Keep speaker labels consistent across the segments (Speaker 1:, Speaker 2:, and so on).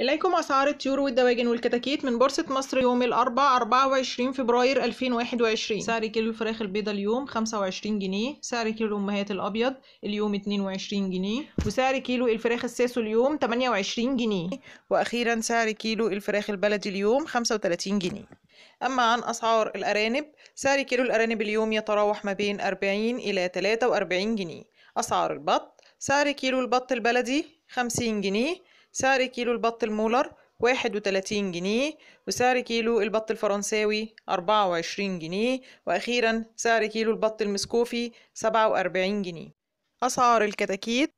Speaker 1: إليكم أسعار الطيور والدواجن والكتاكيت من بورصة مصر يوم الأربعاء 24 فبراير 2021 سعر كيلو الفراخ البيضة اليوم 25 جنيه سعر كيلو الأمهات الأبيض اليوم 22 جنيه وسعر كيلو الفراخ الساسو اليوم 28 جنيه وأخيرا سعر كيلو الفراخ البلدي اليوم 35 جنيه أما عن أسعار الأرانب سعر كيلو الأرانب اليوم يتراوح ما بين 40 إلى 43 جنيه أسعار البط سعر كيلو البط البلدي 50 جنيه سعر كيلو البط المولر واحد وتلاتين جنيه وسعر كيلو البط الفرنساوي أربعة وعشرين جنيه وأخيرا سعر كيلو البط المسكوفي سبعة وأربعين جنيه أسعار الكتاكيت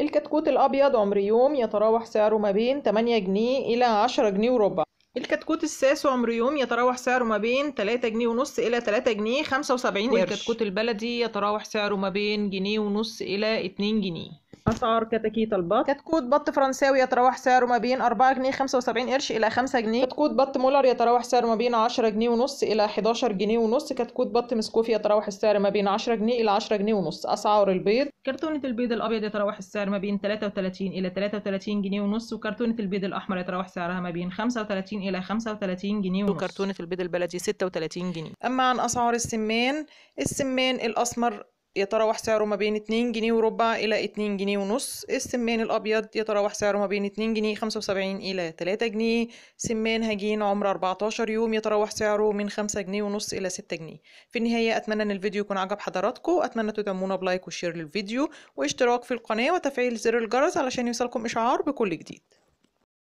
Speaker 1: الكتكوت الأبيض عمر يوم يتراوح سعره ما بين 8 جنيه إلى 10 جنيه وربع الكتكوت الساس عمر يوم يتراوح سعره ما بين 3 جنيه ونص إلى 3 جنيه 75 قرش والكتكوت البلدي يتراوح سعره ما بين جنيه ونص إلى 2 جنيه أسعار كتاكيت البط كتكوت بط فرنساوي يتراوح سعره ما بين 4 جنيه 75 قرش إلى 5 جنيه كتكوت بط مولر يتراوح سعره ما بين 10 جنيه ونص إلى 11 جنيه ونص كتكوت بط مسكوفي يتراوح السعر ما بين 10 جنيه إلى 10 جنيه ونص أسعار البيض كرتونة البيض الأبيض يتراوح السعر ما بين 33 إلى 33 جنيه ونص وكرتونة البيض الأحمر يتراوح سعرها ما بين 35 إلى 35 جنيه ونص وكرتونة البيض البلدي 36 جنيه أما عن أسعار السمان السمان الأسمر يتراوح سعره ما بين 2 جنيه وربع إلى 2 جنيه ونص السمان الأبيض يتراوح سعره ما بين 2 جنيه 75 إلى 3 جنيه سمان هجين عمره 14 يوم يتراوح سعره من 5 جنيه ونص إلى 6 جنيه في النهاية أتمنى أن الفيديو يكون عجب حضراتكم أتمنى تدعمونا بلايك وشير للفيديو واشتراك في القناة وتفعيل زر الجرس علشان يوصلكم إشعار بكل جديد